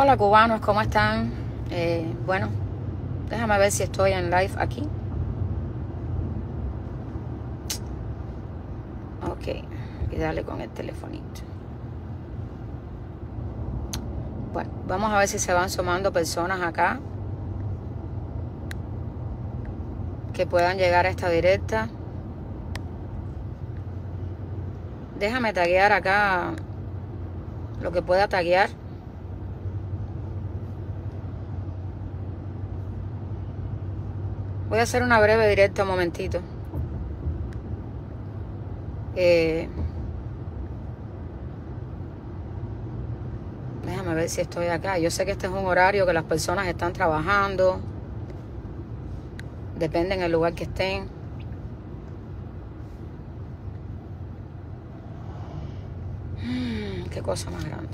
Hola cubanos, ¿cómo están? Eh, bueno, déjame ver si estoy en live aquí. Ok, y dale con el telefonito. Bueno, vamos a ver si se van sumando personas acá que puedan llegar a esta directa. Déjame taguear acá lo que pueda taguear. Voy a hacer una breve directa un momentito. Eh, déjame ver si estoy acá. Yo sé que este es un horario que las personas están trabajando. Depende en el lugar que estén. Mm, qué cosa más grande.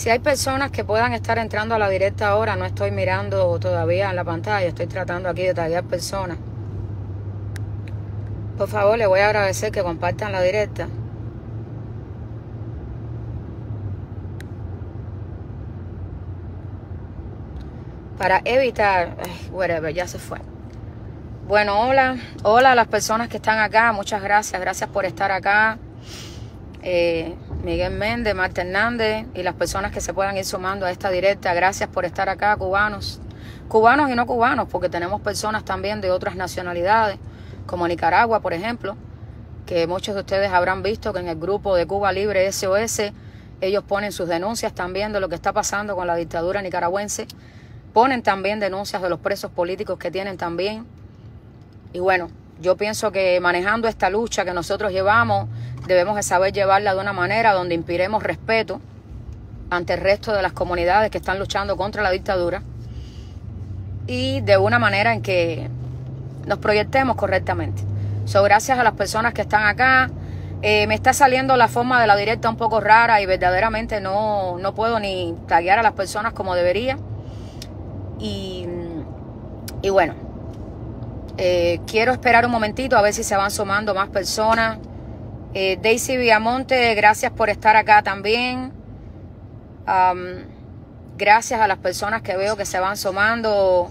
Si hay personas que puedan estar entrando a la directa ahora, no estoy mirando todavía en la pantalla, estoy tratando aquí de tallar personas. Por favor, les voy a agradecer que compartan la directa. Para evitar, whatever, ya se fue. Bueno, hola, hola a las personas que están acá, muchas gracias, gracias por estar acá. Eh, Miguel Méndez, Marta Hernández y las personas que se puedan ir sumando a esta directa. Gracias por estar acá, cubanos. Cubanos y no cubanos, porque tenemos personas también de otras nacionalidades, como Nicaragua, por ejemplo, que muchos de ustedes habrán visto que en el grupo de Cuba Libre SOS ellos ponen sus denuncias también de lo que está pasando con la dictadura nicaragüense. Ponen también denuncias de los presos políticos que tienen también. Y bueno, yo pienso que manejando esta lucha que nosotros llevamos debemos saber llevarla de una manera donde inspiremos respeto ante el resto de las comunidades que están luchando contra la dictadura y de una manera en que nos proyectemos correctamente. So, gracias a las personas que están acá. Eh, me está saliendo la forma de la directa un poco rara y verdaderamente no, puedo ni taguear a las personas como debería. Y, bueno, eh, quiero esperar un momentito a ver si se van sumando más personas. Eh, Daisy Villamonte, gracias por estar acá también. Um, gracias a las personas que veo que se van sumando,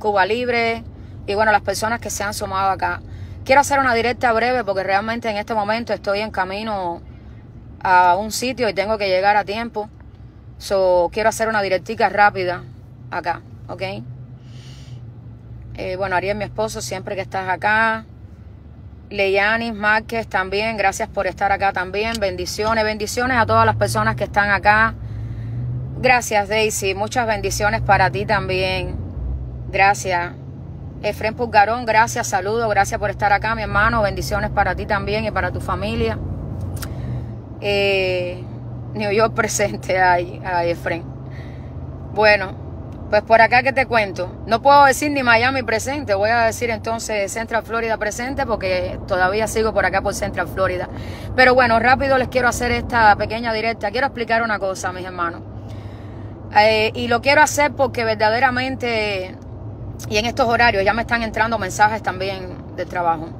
Cuba Libre, y bueno, las personas que se han sumado acá. Quiero hacer una directa breve porque realmente en este momento estoy en camino a un sitio y tengo que llegar a tiempo. So, quiero hacer una directica rápida acá, ¿ok? Eh, bueno, Ariel, mi esposo, siempre que estás acá. Leyanis Márquez también, gracias por estar acá también. Bendiciones, bendiciones a todas las personas que están acá. Gracias Daisy, muchas bendiciones para ti también. Gracias. Efren Pulgarón, gracias, saludos, gracias por estar acá, mi hermano. Bendiciones para ti también y para tu familia. Eh, New York presente, ahí, ay Efren. Bueno, pues por acá que te cuento. No puedo decir ni Miami presente, voy a decir entonces Central Florida presente porque todavía sigo por acá por Central Florida. Pero bueno, rápido les quiero hacer esta pequeña directa. Quiero explicar una cosa, mis hermanos. Eh, y lo quiero hacer porque verdaderamente, y en estos horarios ya me están entrando mensajes también de trabajo.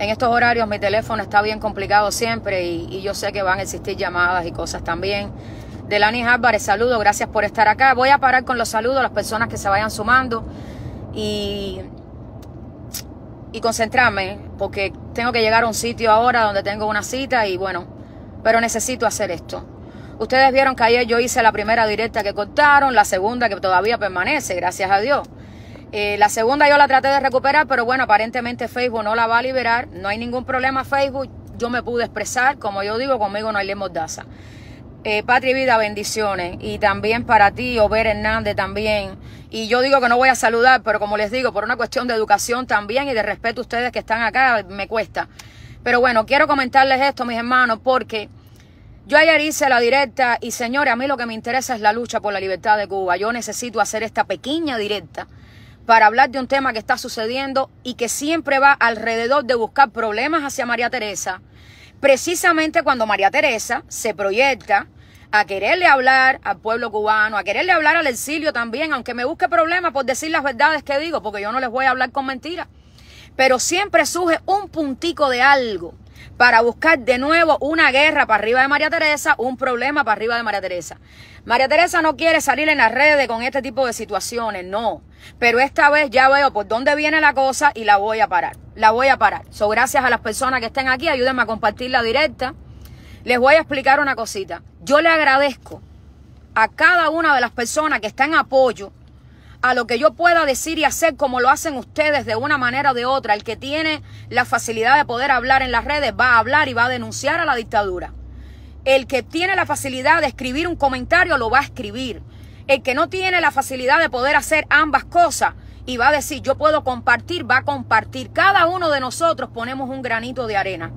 En estos horarios mi teléfono está bien complicado siempre y, y yo sé que van a existir llamadas y cosas también. Delani Álvarez, saludo, gracias por estar acá. Voy a parar con los saludos a las personas que se vayan sumando y, concentrarme, porque tengo que llegar a un sitio ahora donde tengo una cita y bueno, pero necesito hacer esto. Ustedes vieron que ayer yo hice la primera directa que cortaron, la segunda que todavía permanece, gracias a Dios. Eh, la segunda yo la traté de recuperar, pero bueno, aparentemente Facebook no la va a liberar. No hay ningún problema Facebook. Yo me pude expresar, como yo digo, conmigo no hay ley mordaza. Eh, Patria y Vida, bendiciones. Y también para ti, Ober Hernández, también. Y yo digo que no voy a saludar, pero como les digo, por una cuestión de educación también y de respeto a ustedes que están acá, me cuesta. Pero bueno, quiero comentarles esto, mis hermanos, porque yo ayer hice la directa y señores, a mí lo que me interesa es la lucha por la libertad de Cuba. Yo necesito hacer esta pequeña directa para hablar de un tema que está sucediendo y que siempre va alrededor de buscar problemas hacia María Teresa precisamente cuando María Teresa se proyecta a quererle hablar al pueblo cubano, a quererle hablar al exilio también, aunque me busque problemas por decir las verdades que digo, porque yo no les voy a hablar con mentiras. Pero siempre surge un puntico de algo para buscar de nuevo una guerra para arriba de María Teresa, un problema para arriba de María Teresa. María Teresa no quiere salir en las redes con este tipo de situaciones, no. Pero esta vez ya veo por dónde viene la cosa y la voy a parar. La voy a parar. So, gracias a las personas que estén aquí, ayúdenme a compartir la directa. Les voy a explicar una cosita. Yo le agradezco a cada una de las personas que está en apoyo a lo que yo pueda decir y hacer como lo hacen ustedes de una manera o de otra. El que tiene la facilidad de poder hablar en las redes va a hablar y va a denunciar a la dictadura. El que tiene la facilidad de escribir un comentario lo va a escribir. El que no tiene la facilidad de poder hacer ambas cosas y va a decir yo puedo compartir, va a compartir. Cada uno de nosotros ponemos un granito de arena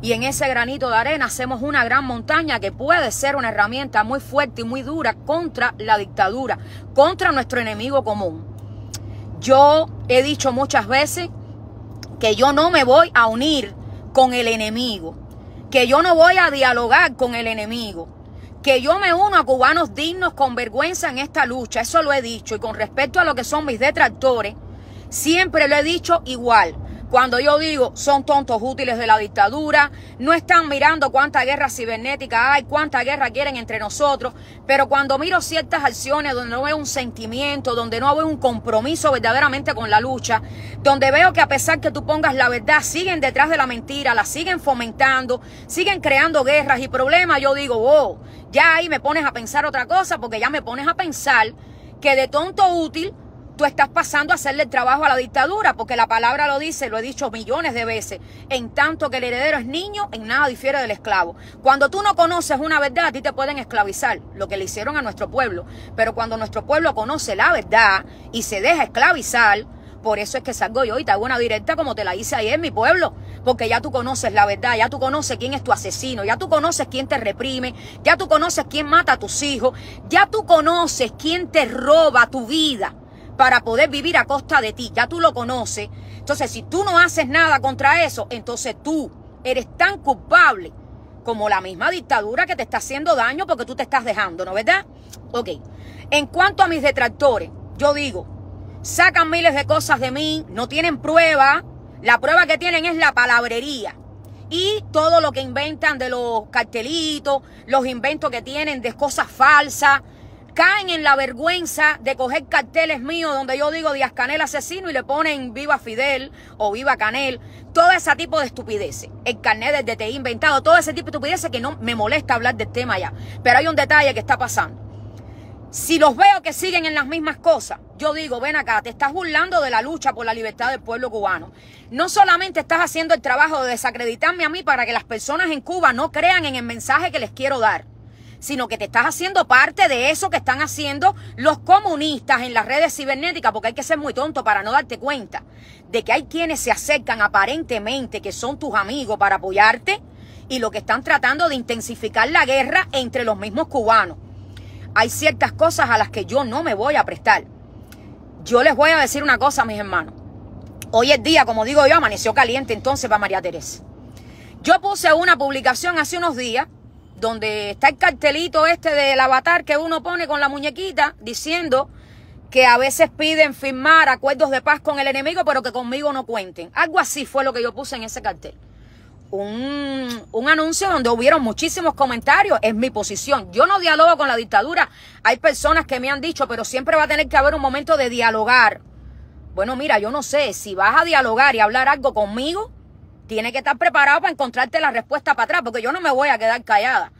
y en ese granito de arena hacemos una gran montaña que puede ser una herramienta muy fuerte y muy dura contra la dictadura, contra nuestro enemigo común. Yo he dicho muchas veces que yo no me voy a unir con el enemigo, que yo no voy a dialogar con el enemigo, que yo me uno a cubanos dignos con vergüenza en esta lucha, eso lo he dicho, y con respecto a lo que son mis detractores, siempre lo he dicho igual. Cuando yo digo son tontos útiles de la dictadura, no están mirando cuánta guerra cibernética hay, cuánta guerra quieren entre nosotros, pero cuando miro ciertas acciones donde no veo un sentimiento, donde no veo un compromiso verdaderamente con la lucha, donde veo que a pesar que tú pongas la verdad, siguen detrás de la mentira, la siguen fomentando, siguen creando guerras y problemas, yo digo, oh, ya ahí me pones a pensar otra cosa porque ya me pones a pensar que de tonto útil tú estás pasando a hacerle el trabajo a la dictadura, porque la palabra lo dice, lo he dicho millones de veces, en tanto que el heredero es niño, en nada difiere del esclavo. Cuando tú no conoces una verdad, a ti te pueden esclavizar, lo que le hicieron a nuestro pueblo, pero cuando nuestro pueblo conoce la verdad y se deja esclavizar, por eso es que salgo yo y te hago una directa como te la hice ayer en mi pueblo. Porque ya tú conoces la verdad, ya tú conoces quién es tu asesino, ya tú conoces quién te reprime, ya tú conoces quién mata a tus hijos, ya tú conoces quién te roba tu vida para poder vivir a costa de ti. Ya tú lo conoces. Entonces, si tú no haces nada contra eso, entonces tú eres tan culpable como la misma dictadura que te está haciendo daño porque tú te estás dejando, ¿no verdad? Ok. En cuanto a mis detractores, yo digo, sacan miles de cosas de mí, no tienen prueba. La prueba que tienen es la palabrería y todo lo que inventan de los cartelitos, los inventos que tienen de cosas falsas caen en la vergüenza de coger carteles míos donde yo digo Díaz Canel asesino y le ponen viva Fidel o viva Canel, todo ese tipo de estupideces, el carnet de DTI inventado, todo ese tipo de estupideces que no me molesta hablar del tema ya, pero hay un detalle que está pasando. Si los veo que siguen en las mismas cosas, yo digo, ven acá, te estás burlando de la lucha por la libertad del pueblo cubano. No solamente estás haciendo el trabajo de desacreditarme a mí para que las personas en Cuba no crean en el mensaje que les quiero dar sino que te estás haciendo parte de eso que están haciendo los comunistas en las redes cibernéticas, porque hay que ser muy tonto para no darte cuenta de que hay quienes se acercan aparentemente que son tus amigos para apoyarte y lo que están tratando de intensificar la guerra entre los mismos cubanos. Hay ciertas cosas a las que yo no me voy a prestar. Yo les voy a decir una cosa, mis hermanos. Hoy es día, como digo yo, amaneció caliente entonces va María Teresa. Yo puse una publicación hace unos días donde está el cartelito este del avatar que uno pone con la muñequita diciendo que a veces piden firmar acuerdos de paz con el enemigo, pero que conmigo no cuenten. Algo así fue lo que yo puse en ese cartel. Un, un, anuncio donde hubieron muchísimos comentarios, es mi posición. Yo no dialogo con la dictadura. Hay personas que me han dicho, pero siempre va a tener que haber un momento de dialogar. Bueno, mira, yo no sé, si vas a dialogar y hablar algo conmigo, tiene que estar preparado para encontrarte la respuesta para atrás, porque yo no me voy a quedar callada.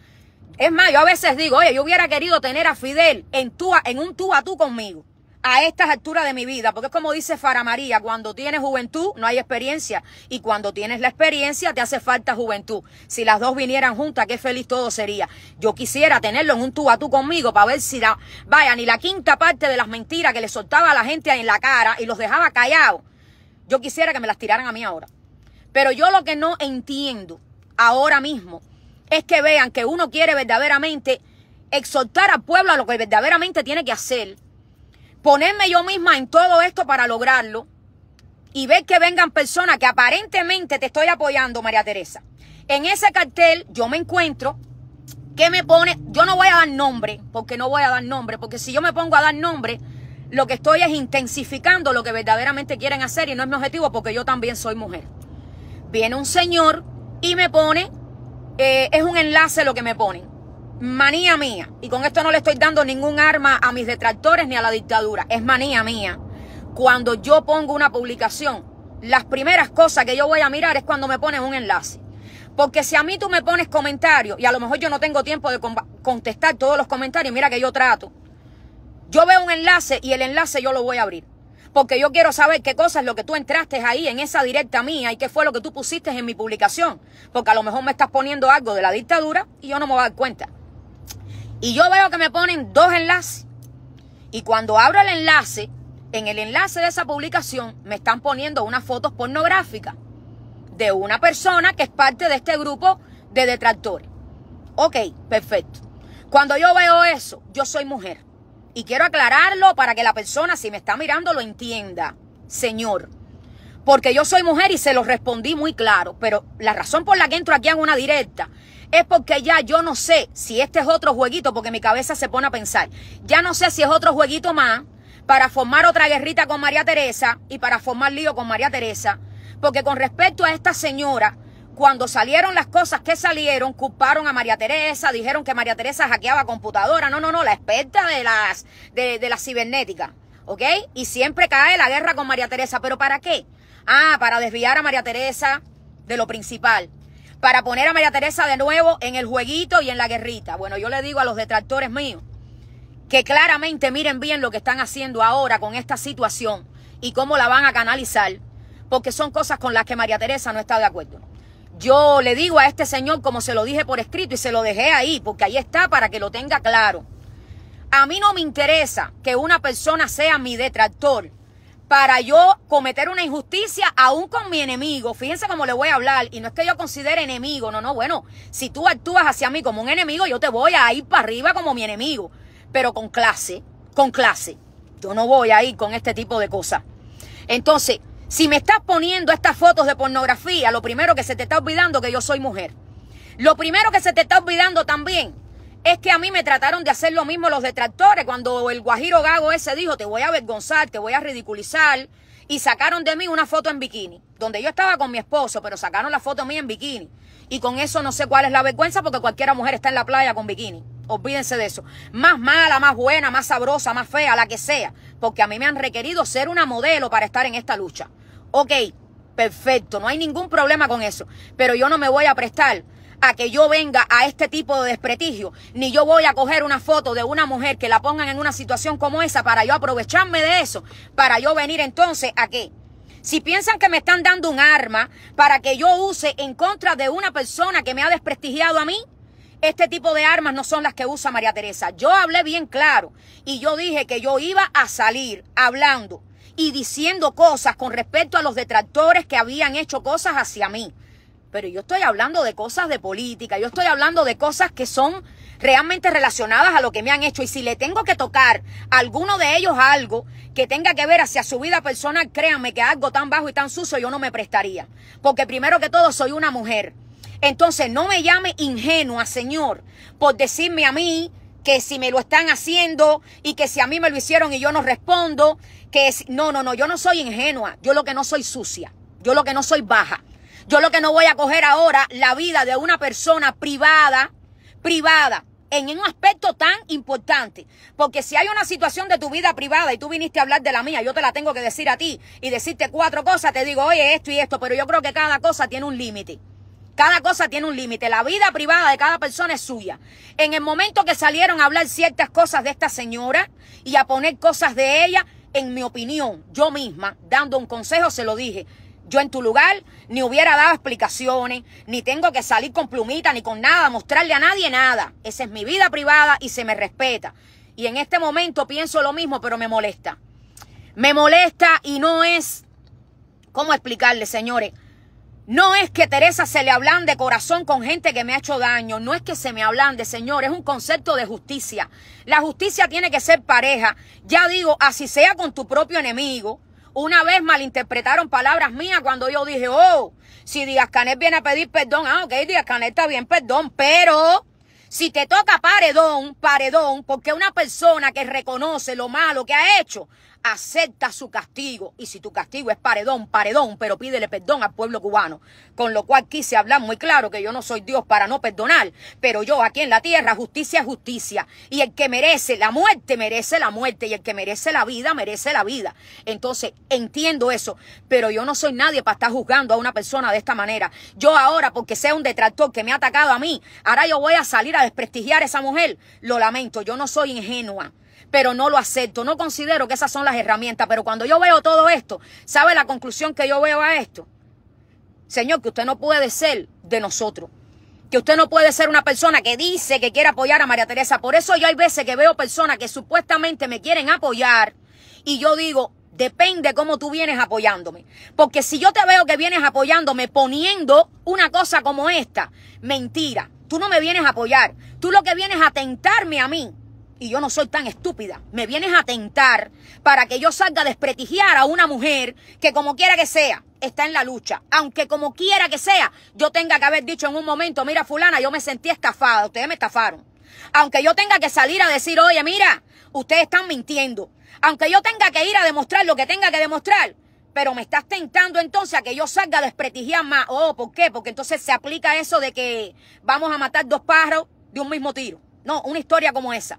Es más, yo a veces digo, oye, yo hubiera querido tener a Fidel en, en un tú a tú conmigo a estas alturas de mi vida, porque es como dice Fara María, cuando tienes juventud no hay experiencia y cuando tienes la experiencia te hace falta juventud. Si las dos vinieran juntas, qué feliz todo sería. Yo quisiera tenerlo en un tú a tú conmigo para ver si la, vaya, ni la quinta parte de las mentiras que le soltaba a la gente en la cara y los dejaba callados. Yo quisiera que me las tiraran a mí ahora. Pero yo lo que no entiendo ahora mismo es que vean que uno quiere verdaderamente exhortar al pueblo a lo que verdaderamente tiene que hacer, ponerme yo misma en todo esto para lograrlo y ver que vengan personas que aparentemente te estoy apoyando, María Teresa. En ese cartel yo me encuentro que me pone, yo no voy a dar nombre, porque no voy a dar nombre, porque si yo me pongo a dar nombre, lo que estoy es intensificando lo que verdaderamente quieren hacer y no es mi objetivo porque yo también soy mujer viene un señor y me pone, eh, es un enlace lo que me ponen. Manía mía. Y con esto no le estoy dando ningún arma a mis detractores ni a la dictadura. Es manía mía. Cuando yo pongo una publicación, las primeras cosas que yo voy a mirar es cuando me pones un enlace. Porque si a mí tú me pones comentarios, y a lo mejor yo no tengo tiempo de contestar todos los comentarios, mira que yo trato. Yo veo un enlace y el enlace yo lo voy a abrir porque yo quiero saber qué cosa es lo que tú entraste ahí en esa directa mía y qué fue lo que tú pusiste en mi publicación, porque a lo mejor me estás poniendo algo de la dictadura y yo no me voy a dar cuenta. Y yo veo que me ponen dos enlaces y cuando abro el enlace, en el enlace de esa publicación me están poniendo unas fotos pornográficas de una persona que es parte de este grupo de detractores. Ok, perfecto. Cuando yo veo eso, yo soy mujer. Y quiero aclararlo para que la persona, si me está mirando, lo entienda. Señor, porque yo soy mujer y se lo respondí muy claro, pero la razón por la que entro aquí en una directa es porque ya yo no sé si este es otro jueguito, porque mi cabeza se pone a pensar, ya no sé si es otro jueguito más para formar otra guerrita con María Teresa y para formar lío con María Teresa, porque con respecto a esta señora, cuando salieron las cosas que salieron, culparon a María Teresa, dijeron que María Teresa hackeaba computadora. No, no, no, la experta de las de la cibernética. ¿Ok? Y siempre cae la guerra con María Teresa. ¿Pero para qué? Ah, para desviar a María Teresa de lo principal. Para poner a María Teresa de nuevo en el jueguito y en la guerrita. Bueno, yo le digo a los detractores míos que claramente miren bien lo que están haciendo ahora con esta situación y cómo la van a canalizar, porque son cosas con las que María Teresa no está de acuerdo. Yo le digo a este señor como se lo dije por escrito y se lo dejé ahí, porque ahí está para que lo tenga claro. A mí no me interesa que una persona sea mi detractor para yo cometer una injusticia aún con mi enemigo. Fíjense cómo le voy a hablar. Y no es que yo considere enemigo, no, no, bueno, si tú actúas hacia mí como un enemigo, yo te voy a ir para arriba como mi enemigo. Pero con clase, con clase. Yo no voy a ir con este tipo de cosas. Entonces, si me estás poniendo estas fotos de pornografía, lo primero que se te está olvidando que yo soy mujer. Lo primero que se te está olvidando también es que a mí me trataron de hacer lo mismo los detractores cuando el guajiro gago ese dijo, te voy a avergonzar, te voy a ridiculizar. Y sacaron de mí una foto en bikini, donde yo estaba con mi esposo, pero sacaron la foto mía en bikini. Y con eso no sé cuál es la vergüenza, porque cualquiera mujer está en la playa con bikini. Olvídense de eso. Más mala, más buena, más sabrosa, más fea, la que sea porque a mí me han requerido ser una modelo para estar en esta lucha. Ok, perfecto, no hay ningún problema con eso, pero yo no me voy a prestar a que yo venga a este tipo de desprestigio, ni yo voy a coger una foto de una mujer que la pongan en una situación como esa para yo aprovecharme de eso, para yo venir entonces a qué. Si piensan que me están dando un arma para que yo use en contra de una persona que me ha desprestigiado a mí, este tipo de armas no son las que usa María Teresa. Yo hablé bien claro y yo dije que yo iba a salir hablando y diciendo cosas con respecto a los detractores que habían hecho cosas hacia mí. Pero yo estoy hablando de cosas de política, yo estoy hablando de cosas que son realmente relacionadas a lo que me han hecho. Y si le tengo que tocar a alguno de ellos algo que tenga que ver hacia su vida personal, créanme que algo tan bajo y tan sucio yo no me prestaría. Porque primero que todo soy una mujer. Entonces no me llame ingenua, Señor, por decirme a mí que si me lo están haciendo y que si a mí me lo hicieron y yo no respondo, que es no, no, no, yo no soy ingenua, yo lo que no soy sucia, yo lo que no soy baja, yo lo que no voy a coger ahora la vida de una persona privada, privada, en un aspecto tan importante. Porque si hay una situación de tu vida privada y tú viniste a hablar de la mía, yo te la tengo que decir a ti y decirte cuatro cosas, te digo, oye, esto y esto, pero yo creo que cada cosa tiene un límite. Cada cosa tiene un límite. La vida privada de cada persona es suya. En el momento que salieron a hablar ciertas cosas de esta señora y a poner cosas de ella, en mi opinión, yo misma, dando un consejo, se lo dije. Yo en tu lugar ni hubiera dado explicaciones, ni tengo que salir con plumita, ni con nada, mostrarle a nadie nada. Esa es mi vida privada y se me respeta. Y en este momento pienso lo mismo, pero me molesta. Me molesta y no es, ¿cómo explicarle, señores? No es que Teresa se le hablan de corazón con gente que me ha hecho daño. No es que se me hablan de Señor. Es un concepto de justicia. La justicia tiene que ser pareja. Ya digo, así sea con tu propio enemigo. Una vez malinterpretaron palabras mías cuando yo dije, oh, si Díaz Canet viene a pedir perdón, ah, ok, Díaz Canet está bien, perdón, pero si te toca paredón, paredón, porque una persona que reconoce lo malo que ha hecho, acepta su castigo. Y si tu castigo es paredón, paredón, pero pídele perdón al pueblo cubano. Con lo cual quise hablar muy claro que yo no soy Dios para no perdonar, pero yo aquí en la tierra justicia es justicia. Y el que merece la muerte, merece la muerte. Y el que merece la vida, merece la vida. Entonces, entiendo eso, pero yo no soy nadie para estar juzgando a una persona de esta manera. Yo ahora, porque sea un detractor que me ha atacado a mí, ahora yo voy a salir a desprestigiar a esa mujer, lo lamento, yo no soy ingenua pero no lo acepto. No considero que esas son las herramientas. Pero cuando yo veo todo esto, ¿sabe la conclusión que yo veo a esto? Señor, que usted no puede ser de nosotros. Que usted no puede ser una persona que dice que quiere apoyar a María Teresa. Por eso yo hay veces que veo personas que supuestamente me quieren apoyar y yo digo, depende cómo tú vienes apoyándome. Porque si yo te veo que vienes apoyándome poniendo una cosa como esta, mentira. Tú no me vienes a apoyar. Tú lo que vienes a tentarme a mí. Y yo no soy tan estúpida. Me vienes a tentar para que yo salga a desprestigiar a una mujer que como quiera que sea, está en la lucha. Aunque como quiera que sea, yo tenga que haber dicho en un momento, mira fulana, yo me sentí estafada. Ustedes me estafaron. Aunque yo tenga que salir a decir, oye, mira, ustedes están mintiendo. Aunque yo tenga que ir a demostrar lo que tenga que demostrar, pero me estás tentando entonces a que yo salga a desprestigiar más. Oh, ¿por qué? Porque entonces se aplica eso de que vamos a matar dos pájaros de un mismo tiro. No, una historia como esa.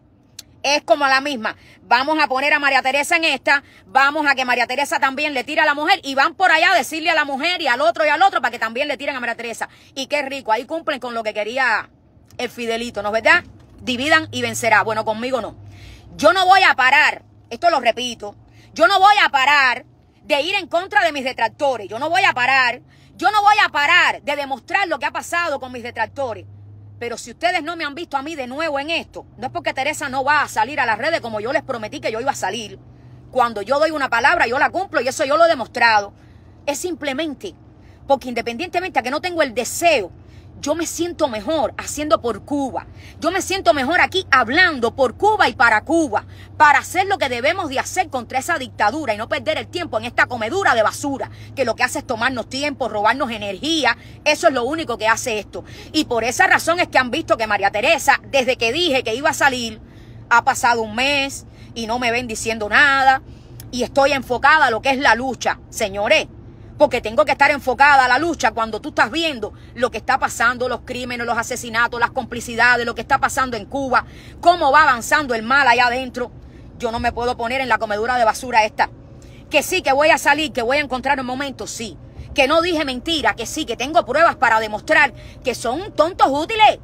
Es como la misma. Vamos a poner a María Teresa en esta, vamos a que María Teresa también le tire a la mujer y van por allá a decirle a la mujer y al otro y al otro para que también le tiren a María Teresa. Y qué rico, ahí cumplen con lo que quería el Fidelito, ¿no es verdad? Dividan y vencerá. Bueno, conmigo no. Yo no voy a parar, esto lo repito, yo no voy a parar de ir en contra de mis detractores. Yo no voy a parar, yo no voy a parar de demostrar lo que ha pasado con mis detractores. Pero si ustedes no me han visto a mí de nuevo en esto, no es porque Teresa no va a salir a las redes como yo les prometí que yo iba a salir. Cuando yo doy una palabra, yo la cumplo y eso yo lo he demostrado. Es simplemente porque independientemente a que no tengo el deseo yo me siento mejor haciendo por Cuba. Yo me siento mejor aquí hablando por Cuba y para Cuba, para hacer lo que debemos de hacer contra esa dictadura y no perder el tiempo en esta comedura de basura, que lo que hace es tomarnos tiempo, robarnos energía. Eso es lo único que hace esto. Y por esa razón es que han visto que María Teresa, desde que dije que iba a salir, ha pasado un mes y no me ven diciendo nada. Y estoy enfocada a lo que es la lucha. Señores, porque tengo que estar enfocada a la lucha cuando tú estás viendo lo que está pasando, los crímenes, los asesinatos, las complicidades, lo que está pasando en Cuba, cómo va avanzando el mal allá adentro. Yo no me puedo poner en la comedura de basura esta. Que sí, que voy a salir, que voy a encontrar un momento, sí. Que no dije mentira, que sí, que tengo pruebas para demostrar que son tontos útiles,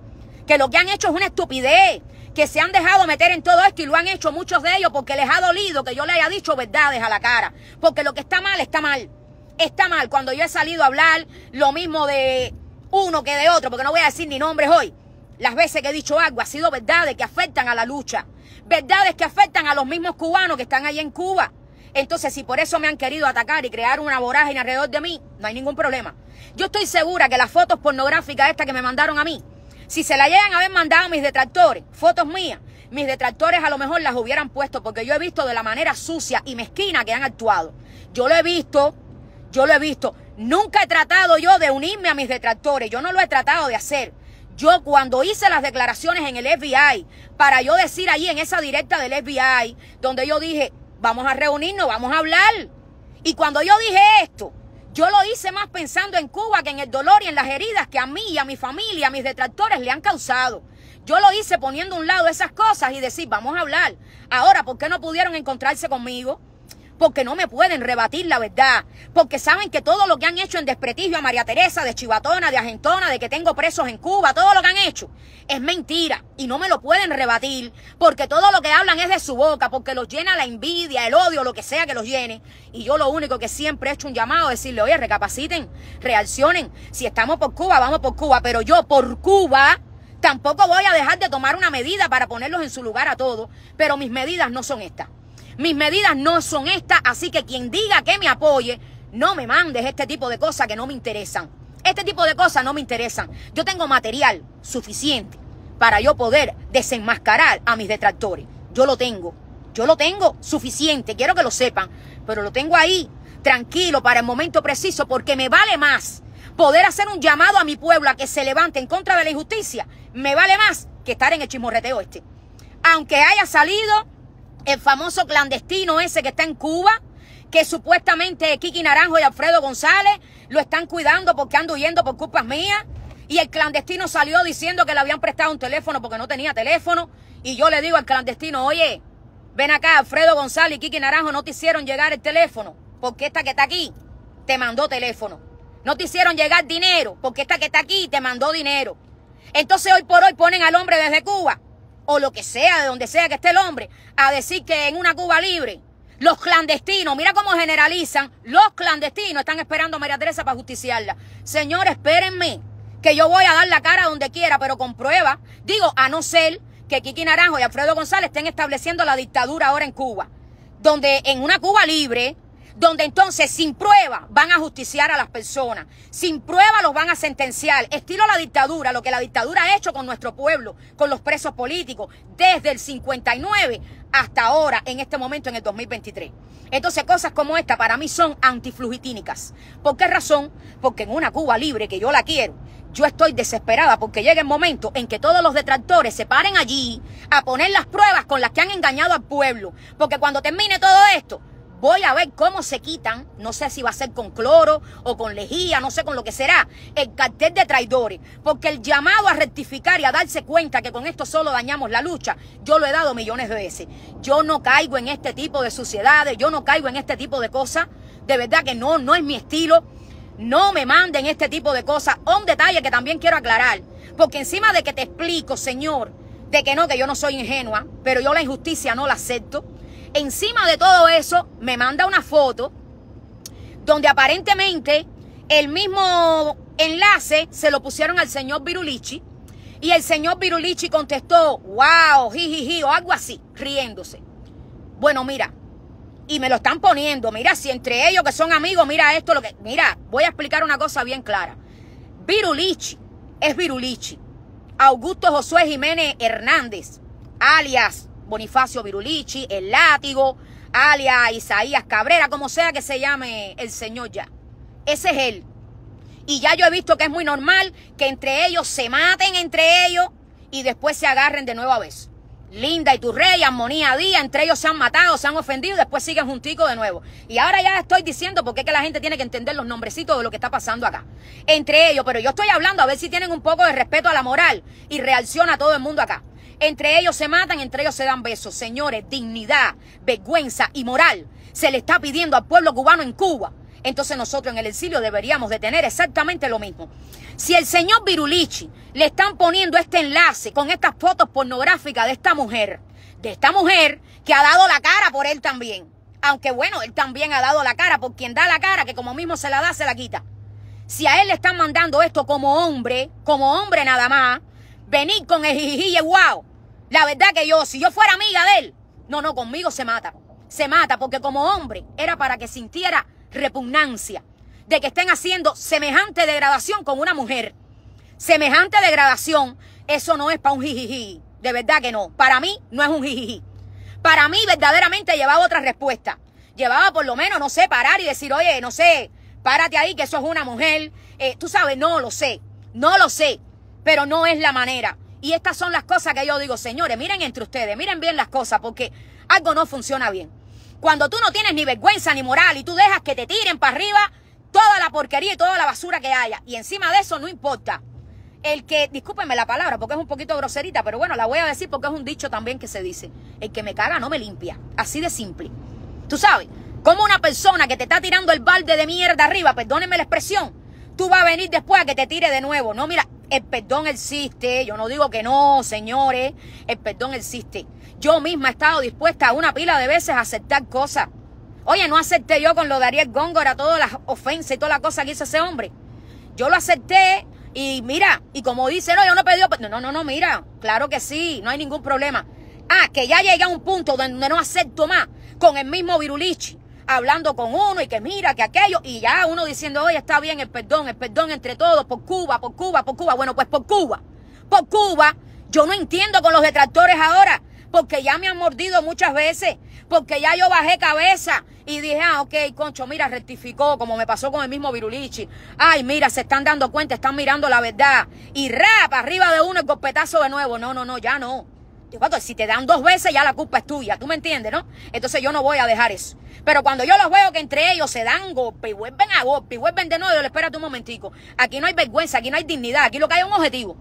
que lo que han hecho es una estupidez, que se han dejado meter en todo esto y lo han hecho muchos de ellos porque les ha dolido que yo le haya dicho verdades a la cara, porque lo que está mal está mal está mal. Cuando yo he salido a hablar lo mismo de uno que de otro, porque no voy a decir ni nombres hoy, las veces que he dicho algo ha sido verdades que afectan a la lucha, verdades que afectan a los mismos cubanos que están ahí en Cuba. Entonces, si por eso me han querido atacar y crear una vorágine alrededor de mí, no hay ningún problema. Yo estoy segura que las fotos pornográficas estas que me mandaron a mí, si se la llegan a haber mandado mis detractores, fotos mías, mis detractores a lo mejor las hubieran puesto porque yo he visto de la manera sucia y mezquina que han actuado. Yo lo he visto, yo lo he visto. Nunca he tratado yo de unirme a mis detractores. Yo no lo he tratado de hacer. Yo cuando hice las declaraciones en el FBI, para yo decir ahí en esa directa del FBI, donde yo dije, vamos a reunirnos, vamos a hablar. Y cuando yo dije esto, yo lo hice más pensando en Cuba que en el dolor y en las heridas que a mí y a mi familia, a mis detractores le han causado. Yo lo hice poniendo a un lado esas cosas y decir, vamos a hablar. Ahora, ¿por qué no pudieron encontrarse conmigo? porque no me pueden rebatir la verdad, porque saben que todo lo que han hecho en desprestigio a María Teresa, de Chivatona, de Argentona, de que tengo presos en Cuba, todo lo que han hecho es mentira y no me lo pueden rebatir, porque todo lo que hablan es de su boca, porque los llena la envidia, el odio, lo que sea que los llene. Y yo lo único que siempre he hecho un llamado es decirle, oye, recapaciten, reaccionen, si estamos por Cuba, vamos por Cuba, pero yo por Cuba... Tampoco voy a dejar de tomar una medida para ponerlos en su lugar a todos, pero mis medidas no son estas. Mis medidas no son estas, así que quien diga que me apoye, no me mandes este tipo de cosas que no me interesan. Este tipo de cosas no me interesan. Yo tengo material suficiente para yo poder desenmascarar a mis detractores. Yo lo tengo. Yo lo tengo suficiente, quiero que lo sepan, pero lo tengo ahí, tranquilo, para el momento preciso, porque me vale más poder hacer un llamado a mi pueblo a que se levante en contra de la injusticia. Me vale más que estar en el chismorreteo este. Aunque haya salido el famoso clandestino ese que está en Cuba, que supuestamente Kiki Naranjo y Alfredo González lo están cuidando porque ando huyendo por culpas mías. Y el clandestino salió diciendo que le habían prestado un teléfono porque no tenía teléfono. Y yo le digo al clandestino, oye, ven acá, Alfredo González y Kiki Naranjo no te hicieron llegar el teléfono porque esta que está aquí te mandó teléfono. No te hicieron llegar dinero porque esta que está aquí te mandó dinero. Entonces hoy por hoy ponen al hombre desde Cuba o lo que sea, de donde sea que esté el hombre, a decir que en una Cuba libre, los clandestinos, mira cómo generalizan, los clandestinos están esperando a María Teresa para justiciarla. Señor, espérenme, que yo voy a dar la cara donde quiera, pero con prueba. Digo, a no ser que Kiki Naranjo y Alfredo González estén estableciendo la dictadura ahora en Cuba, donde en una Cuba libre, donde entonces sin prueba van a justiciar a las personas, sin prueba los van a sentenciar, estilo la dictadura, lo que la dictadura ha hecho con nuestro pueblo, con los presos políticos, desde el 59 hasta ahora, en este momento, en el 2023. Entonces, cosas como esta para mí son antiflujitínicas. ¿Por qué razón? Porque en una Cuba libre, que yo la quiero, yo estoy desesperada porque llega el momento en que todos los detractores se paren allí a poner las pruebas con las que han engañado al pueblo. Porque cuando termine todo esto, Voy a ver cómo se quitan, no sé si va a ser con cloro o con lejía, no sé con lo que será, el cartel de traidores. Porque el llamado a rectificar y a darse cuenta que con esto solo dañamos la lucha, yo lo he dado millones de veces. Yo no caigo en este tipo de suciedades, yo no caigo en este tipo de cosas. De verdad que no, no es mi estilo. No me manden este tipo de cosas. Un detalle que también quiero aclarar. Porque encima de que te explico, Señor, de que no, que yo no soy ingenua, pero yo la injusticia no la acepto encima de todo eso, me manda una foto donde aparentemente el mismo enlace se lo pusieron al señor Virulichi y el señor Virulichi contestó, wow, jijiji, o algo así, riéndose. Bueno, mira, y me lo están poniendo, mira, si entre ellos que son amigos, mira esto, lo que, mira, voy a explicar una cosa bien clara. Virulichi es Virulichi. Augusto Josué Jiménez Hernández, alias Bonifacio Virulichi, el látigo, alias Isaías Cabrera, como sea que se llame el señor ya. Ese es él. Y ya yo he visto que es muy normal que entre ellos se maten entre ellos y después se agarren de nuevo a vez. Linda y tu rey, Armonía Díaz, entre ellos se han matado, se han ofendido y después siguen junticos de nuevo. Y ahora ya estoy diciendo porque es que la gente tiene que entender los nombrecitos de lo que está pasando acá. Entre ellos, pero yo estoy hablando a ver si tienen un poco de respeto a la moral y reacciona todo el mundo acá. Entre ellos se matan, entre ellos se dan besos. Señores, dignidad, vergüenza y moral se le está pidiendo al pueblo cubano en Cuba. Entonces nosotros en el exilio deberíamos de tener exactamente lo mismo. Si el señor Virulichi le están poniendo este enlace con estas fotos pornográficas de esta mujer, de esta mujer que ha dado la cara por él también. Aunque bueno, él también ha dado la cara por quien da la cara, que como mismo se la da, se la quita. Si a él le están mandando esto como hombre, como hombre nada más, venir con el jijiji y La verdad que yo, si yo fuera amiga de él, no, no, conmigo se mata. Se mata porque como hombre era para que sintiera repugnancia de que estén haciendo semejante degradación con una mujer. Semejante degradación, eso no es para un jijiji. De verdad que no. Para mí no es un jijiji. Para mí verdaderamente llevaba otra respuesta. Llevaba por lo menos, no sé, parar y decir, oye, no sé, párate ahí que eso es una mujer. Eh, tú sabes, no lo sé. No lo sé pero no es la manera. Y estas son las cosas que yo digo, señores, miren entre ustedes, miren bien las cosas, porque algo no funciona bien. Cuando tú no tienes ni vergüenza ni moral y tú dejas que te tiren para arriba toda la porquería y toda la basura que haya, y encima de eso no importa. El que, discúlpenme la palabra porque es un poquito groserita, pero bueno, la voy a decir porque es un dicho también que se dice, el que me caga no me limpia, así de simple. Tú sabes, como una persona que te está tirando el balde de mierda arriba, perdónenme la expresión, tú vas a venir después a que te tire de nuevo. No, mira, el perdón existe, yo no digo que no, señores, el perdón existe. Yo misma he estado dispuesta una pila de veces a aceptar cosas. Oye, no acepté yo con lo de Ariel Góngora todas las ofensas y toda la cosa que hizo ese hombre. Yo lo acepté y mira, y como dice, no, yo no he No, no, no, mira, claro que sí, no hay ningún problema. Ah, que ya llegué a un punto donde no acepto más con el mismo Virulichi hablando con uno y que mira, que aquello, y ya uno diciendo, oye, está bien el perdón, el perdón entre todos, por Cuba, por Cuba, por Cuba. Bueno, pues por Cuba, por Cuba, yo no entiendo con los detractores ahora, porque ya me han mordido muchas veces, porque ya yo bajé cabeza y dije, ah, ok, concho, mira, rectificó, como me pasó con el mismo Virulichi. Ay, mira, se están dando cuenta, están mirando la verdad. Y rap, arriba de uno el copetazo de nuevo. No, no, no, ya no si te dan dos veces, ya la culpa es tuya. ¿Tú me entiendes, no? Entonces yo no voy a dejar eso. Pero cuando yo los veo que entre ellos se dan golpe y vuelven a golpe y vuelven de nuevo, yo espérate un momentico. Aquí no hay vergüenza, aquí no hay dignidad, aquí lo que hay es un objetivo.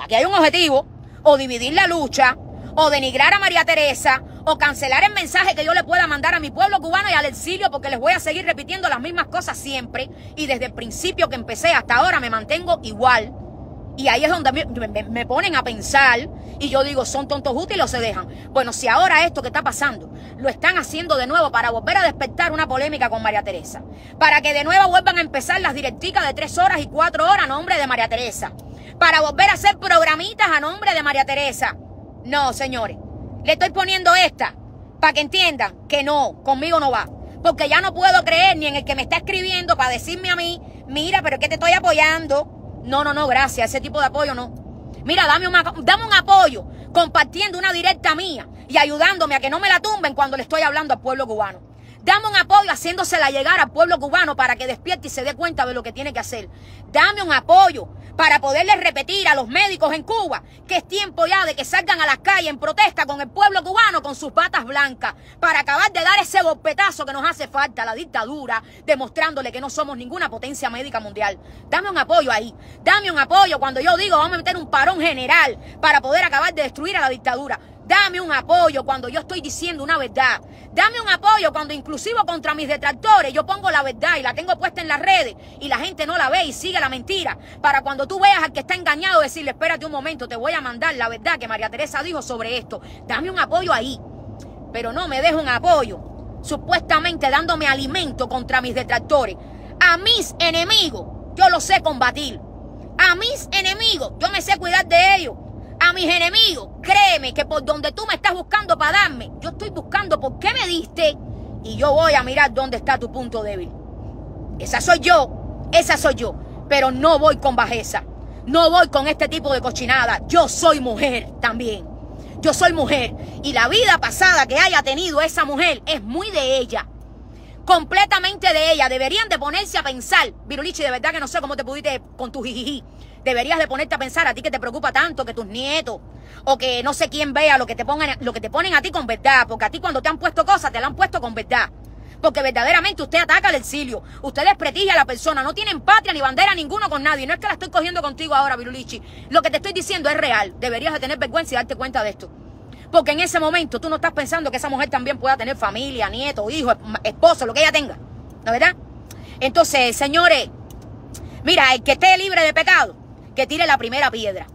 Aquí hay un objetivo, o dividir la lucha, o denigrar a María Teresa, o cancelar el mensaje que yo le pueda mandar a mi pueblo cubano y al exilio, porque les voy a seguir repitiendo las mismas cosas siempre. Y desde el principio que empecé hasta ahora me mantengo igual. Y ahí es donde me, ponen a pensar y yo digo, son tontos útiles o se dejan. Bueno, si ahora esto que está pasando lo están haciendo de nuevo para volver a despertar una polémica con María Teresa, para que de nuevo vuelvan a empezar las directicas de tres horas y cuatro horas a nombre de María Teresa, para volver a hacer programitas a nombre de María Teresa. No, señores, le estoy poniendo esta para que entiendan que no, conmigo no va. Porque ya no puedo creer ni en el que me está escribiendo para decirme a mí, mira, pero es que te estoy apoyando. No, no, no, gracias. Ese tipo de apoyo no. Mira, dame, un apoyo compartiendo una directa mía y ayudándome a que no me la tumben cuando le estoy hablando al pueblo cubano. Dame un apoyo haciéndosela llegar al pueblo cubano para que despierte y se dé cuenta de lo que tiene que hacer. Dame un apoyo para poderle repetir a los médicos en Cuba que es tiempo ya de que salgan a las calles en protesta con el pueblo cubano con sus patas blancas para acabar de dar ese golpetazo que nos hace falta a la dictadura, demostrándole que no somos ninguna potencia médica mundial. Dame un apoyo ahí. Dame un apoyo cuando yo digo vamos a meter un parón general para poder acabar de destruir a la dictadura. Dame un apoyo cuando yo estoy diciendo una verdad. Dame un apoyo cuando inclusive contra mis detractores yo pongo la verdad y la tengo puesta en las redes y la gente no la ve y sigue la mentira. Para cuando tú veas al que está engañado decirle, espérate un momento, te voy a mandar la verdad que María Teresa dijo sobre esto. Dame un apoyo ahí. Pero no me dejo un apoyo supuestamente dándome alimento contra mis detractores. A mis enemigos yo los sé combatir. A mis enemigos yo me sé cuidar de ellos a mis enemigos. Créeme que por donde tú me estás buscando para darme, yo estoy buscando por qué me diste y yo voy a mirar dónde está tu punto débil. Esa soy yo, esa soy yo, pero no voy con bajeza, no voy con este tipo de cochinada. Yo soy mujer también. Yo soy mujer y la vida pasada que haya tenido esa mujer es muy de ella. Completamente de ella. Deberían de ponerse a pensar, Virulichi, de verdad que no sé cómo te pudiste con tu jijijí. Deberías de ponerte a pensar a ti que te preocupa tanto que tus nietos o que no sé quién vea lo que te pongan, lo que te ponen a ti con verdad, porque a ti cuando te han puesto cosas te la han puesto con verdad. Porque verdaderamente usted ataca al exilio, usted desprestigia a la persona, no tienen patria ni bandera ninguno con nadie. No es que la estoy cogiendo contigo ahora, Virulichi. Lo que te estoy diciendo es real. Deberías de tener vergüenza y darte cuenta de esto. Porque en ese momento tú no estás pensando que esa mujer también pueda tener familia, nieto, hijo, esposo, lo que ella tenga. ¿No verdad? Entonces, señores, mira, el que esté libre de pecado, que tire la primera piedra.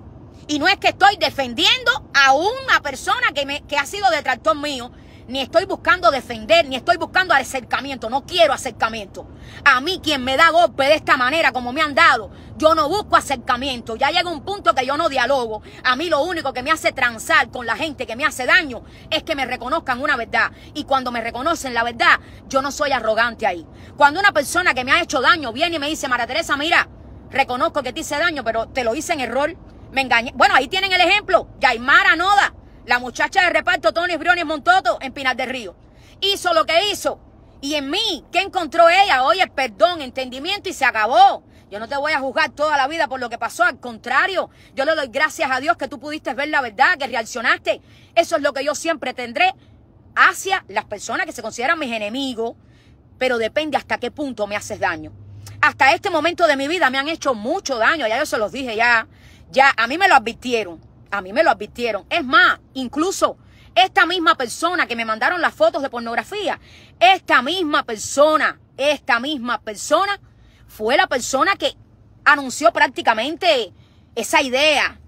Y no es que estoy defendiendo a una persona que, me, que ha sido detractor mío, ni estoy buscando defender, ni estoy buscando acercamiento, no quiero acercamiento. A mí quien me da golpe de esta manera, como me han dado, yo no busco acercamiento. Ya llega un punto que yo no dialogo. A mí lo único que me hace transar con la gente que me hace daño es que me reconozcan una verdad. Y cuando me reconocen la verdad, yo no soy arrogante ahí. Cuando una persona que me ha hecho daño viene y me dice, María Teresa, mira, reconozco que te hice daño, pero te lo hice en error. Me engañé. Bueno, ahí tienen el ejemplo. Yaimara Noda, la muchacha de reparto Tony Briones Montoto en Pinar del Río. Hizo lo que hizo. Y en mí, ¿qué encontró ella? Oye, perdón, entendimiento y se acabó. Yo no te voy a juzgar toda la vida por lo que pasó. Al contrario, yo le doy gracias a Dios que tú pudiste ver la verdad, que reaccionaste. Eso es lo que yo siempre tendré hacia las personas que se consideran mis enemigos. Pero depende hasta qué punto me haces daño hasta este momento de mi vida me han hecho mucho daño. Ya yo se los dije, ya, ya, a mí me lo advirtieron. A mí me lo advirtieron. Es más, incluso esta misma persona que me mandaron las fotos de pornografía, esta misma persona, esta misma persona fue la persona que anunció prácticamente esa idea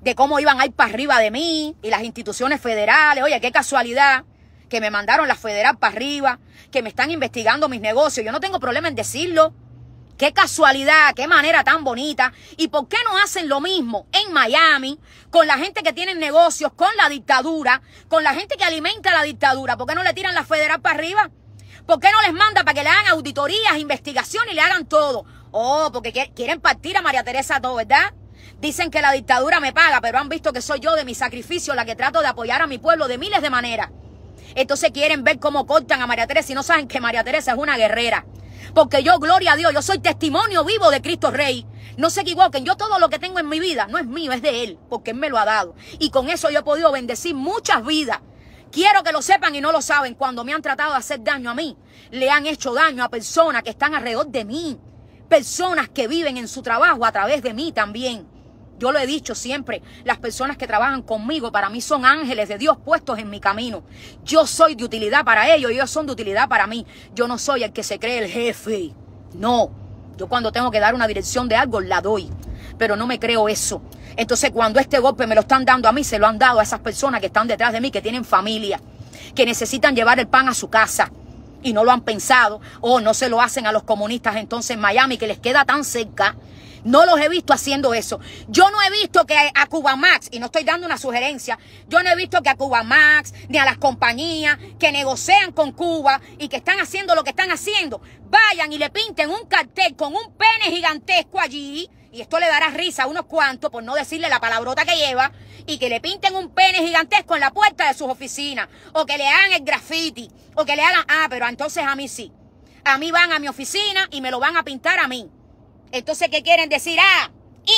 de cómo iban a ir para arriba de mí y las instituciones federales. Oye, qué casualidad que me mandaron la federal para arriba, que me están investigando mis negocios. Yo no tengo problema en decirlo. Qué casualidad, qué manera tan bonita. ¿Y por qué no hacen lo mismo en Miami con la gente que tiene negocios, con la dictadura, con la gente que alimenta la dictadura? ¿Por qué no le tiran la federal para arriba? ¿Por qué no les manda para que le hagan auditorías, investigación y le hagan todo? Oh, porque quieren partir a María Teresa todo, ¿verdad? Dicen que la dictadura me paga, pero han visto que soy yo de mi sacrificio la que trato de apoyar a mi pueblo de miles de maneras. Entonces quieren ver cómo cortan a María Teresa y no saben que María Teresa es una guerrera. Porque yo, gloria a Dios, yo soy testimonio vivo de Cristo Rey. No se equivoquen, yo todo lo que tengo en mi vida no es mío, es de Él, porque Él me lo ha dado. Y con eso yo he podido bendecir muchas vidas. Quiero que lo sepan y no lo saben, cuando me han tratado de hacer daño a mí, le han hecho daño a personas que están alrededor de mí, personas que viven en su trabajo a través de mí también. Yo lo he dicho siempre, las personas que trabajan conmigo para mí son ángeles de Dios puestos en mi camino. Yo soy de utilidad para ellos, ellos son de utilidad para mí. Yo no soy el que se cree el jefe. No, yo cuando tengo que dar una dirección de algo la doy, pero no me creo eso. Entonces cuando este golpe me lo están dando a mí, se lo han dado a esas personas que están detrás de mí, que tienen familia, que necesitan llevar el pan a su casa y no lo han pensado, o no se lo hacen a los comunistas entonces Miami, que les queda tan cerca, no los he visto haciendo eso. Yo no he visto que a Cuba Max, y no estoy dando una sugerencia, yo no he visto que a Cuba Max ni a las compañías que negocian con Cuba y que están haciendo lo que están haciendo, vayan y le pinten un cartel con un pene gigantesco allí. Y esto le dará risa a unos cuantos por no decirle la palabrota que lleva y que le pinten un pene gigantesco en la puerta de sus oficinas o que le hagan el graffiti o que le hagan, ah, pero entonces a mí sí. A mí van a mi oficina y me lo van a pintar a mí. Entonces, ¿qué quieren decir? Ah,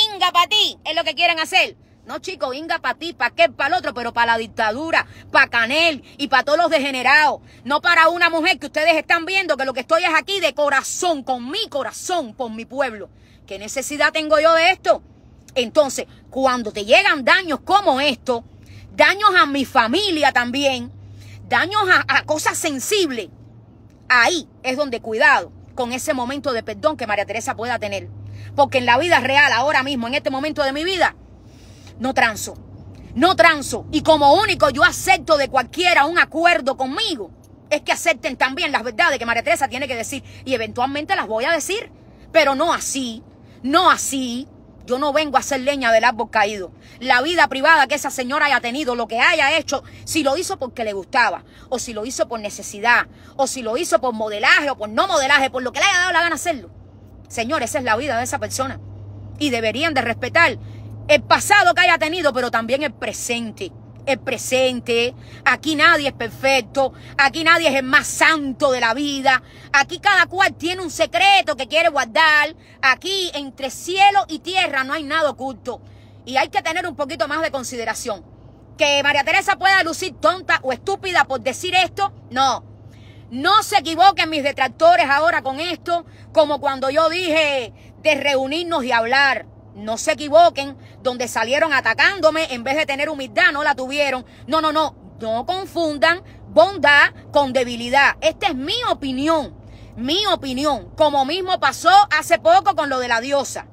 Inga para ti, es lo que quieren hacer. No, chicos, Inga para ti, para qué, para el otro, pero para la dictadura, para Canel y para todos los degenerados. No para una mujer que ustedes están viendo que lo que estoy es aquí de corazón, con mi corazón, por mi pueblo. ¿Qué necesidad tengo yo de esto? Entonces, cuando te llegan daños como esto, daños a mi familia también, daños a cosas sensibles, ahí es donde cuidado con ese momento de perdón que María Teresa pueda tener. Porque en la vida real, ahora mismo, en este momento de mi vida, no transo. No transo. Y como único yo acepto de cualquiera un acuerdo conmigo, es que acepten también las verdades que María Teresa tiene que decir. Y eventualmente las voy a decir, pero no así. No así. Yo no vengo a hacer leña del árbol caído. La vida privada que esa señora haya tenido, lo que haya hecho, si lo hizo porque le gustaba, o si lo hizo por necesidad, o si lo hizo por modelaje o por no modelaje, por lo que le haya dado la gana hacerlo. Señores, esa es la vida de esa persona. Y deberían de respetar el pasado que haya tenido, pero también el presente. Es presente, aquí nadie es perfecto, aquí nadie es el más santo de la vida, aquí cada cual tiene un secreto que quiere guardar, aquí entre cielo y tierra no hay nada oculto y hay que tener un poquito más de consideración. Que María Teresa pueda lucir tonta o estúpida por decir esto, no. No se equivoquen mis detractores ahora con esto, como cuando yo dije de reunirnos y hablar. No se equivoquen, donde salieron atacándome en vez de tener humildad, no la tuvieron. No, no, no, no confundan bondad con debilidad. Esta es mi opinión, mi opinión, como mismo pasó hace poco con lo de la diosa.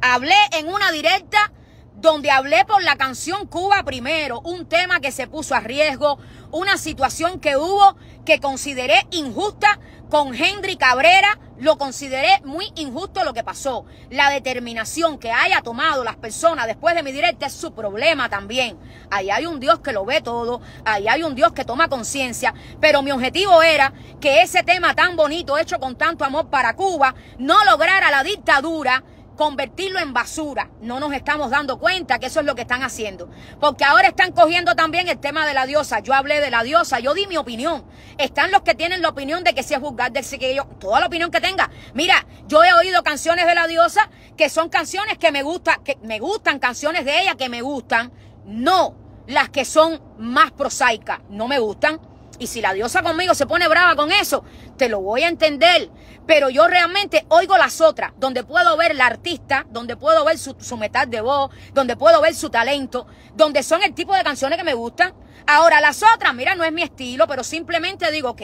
Hablé en una directa donde hablé por la canción Cuba primero, un tema que se puso a riesgo, una situación que hubo que consideré injusta con Henry Cabrera, lo consideré muy injusto lo que pasó. La determinación que haya tomado las personas después de mi directa es su problema también. Ahí hay un Dios que lo ve todo, ahí hay un Dios que toma conciencia, pero mi objetivo era que ese tema tan bonito, hecho con tanto amor para Cuba, no lograra la dictadura convertirlo en basura. No nos estamos dando cuenta que eso es lo que están haciendo. Porque ahora están cogiendo también el tema de la diosa. Yo hablé de la diosa, yo di mi opinión. Están los que tienen la opinión de que si es juzgar del que yo, toda la opinión que tenga. Mira, yo he oído canciones de la diosa que son canciones que me gustan, que me gustan, canciones de ella que me gustan. No las que son más prosaicas, no me gustan. Y si la diosa conmigo se pone brava con eso, te lo voy a entender. Pero yo realmente oigo las otras, donde puedo ver la artista, donde puedo ver su, su de voz, donde puedo ver su talento, donde son el tipo de canciones que me gustan. Ahora las otras, mira, no es mi estilo, pero simplemente digo, ok,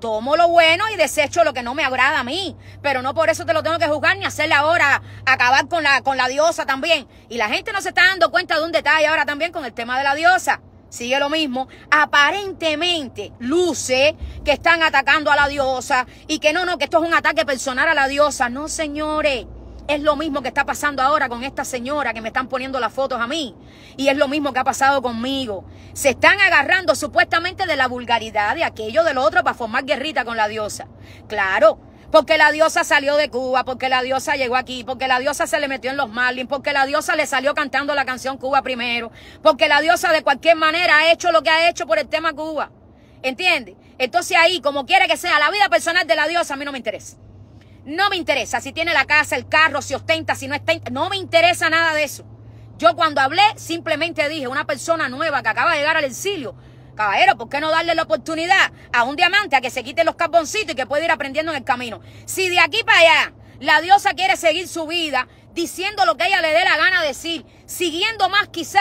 tomo lo bueno y desecho lo que no me agrada a mí. Pero no por eso te lo tengo que juzgar ni hacerle ahora acabar con la, con la diosa también. Y la gente no se está dando cuenta de un detalle ahora también con el tema de la diosa sigue lo mismo, aparentemente luce que están atacando a la diosa y que no, no, que esto es un ataque personal a la diosa. No, señores. Es lo mismo que está pasando ahora con esta señora que me están poniendo las fotos a mí. Y es lo mismo que ha pasado conmigo. Se están agarrando supuestamente de la vulgaridad, de aquello, de lo otro, para formar guerrita con la diosa. Claro, porque la diosa salió de Cuba, porque la diosa llegó aquí, porque la diosa se le metió en los Marlins, porque la diosa le salió cantando la canción Cuba primero, porque la diosa de cualquier manera ha hecho lo que ha hecho por el tema Cuba. ¿Entiendes? Entonces ahí, como quiera que sea, la vida personal de la diosa a mí no me interesa. No me interesa si tiene la casa, el carro, si ostenta, si no está... No me interesa nada de eso. Yo cuando hablé simplemente dije, una persona nueva que acaba de llegar al exilio, Caballero, ¿por qué no darle la oportunidad a un diamante a que se quite los carboncitos y que pueda ir aprendiendo en el camino? Si de aquí para allá la diosa quiere seguir su vida, diciendo lo que ella le dé la gana decir, siguiendo más quizá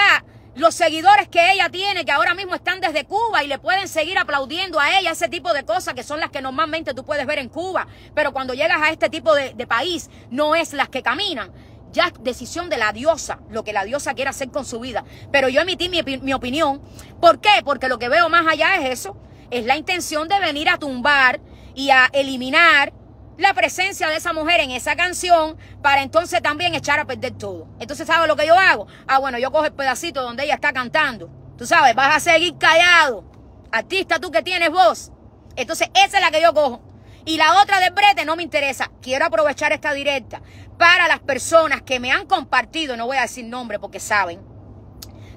los seguidores que ella tiene, que ahora mismo están desde Cuba y le pueden seguir aplaudiendo a ella, ese tipo de cosas que son las que normalmente tú puedes ver en Cuba, pero cuando llegas a este tipo de, de país no es las que caminan. Ya decisión de la diosa, lo que la diosa quiera hacer con su vida. Pero yo emití mi, opinión. ¿Por qué? Porque lo que veo más allá es eso. Es la intención de venir a tumbar y a eliminar la presencia de esa mujer en esa canción para entonces también echar a perder todo. Entonces, ¿sabes lo que yo hago? Ah, bueno, yo cojo el pedacito donde ella está cantando. Tú sabes, vas a seguir callado. Artista, tú que tienes voz. Entonces, esa es la que yo cojo. Y la otra de brete no me interesa. Quiero aprovechar esta directa para las personas que me han compartido, no voy a decir nombre porque saben,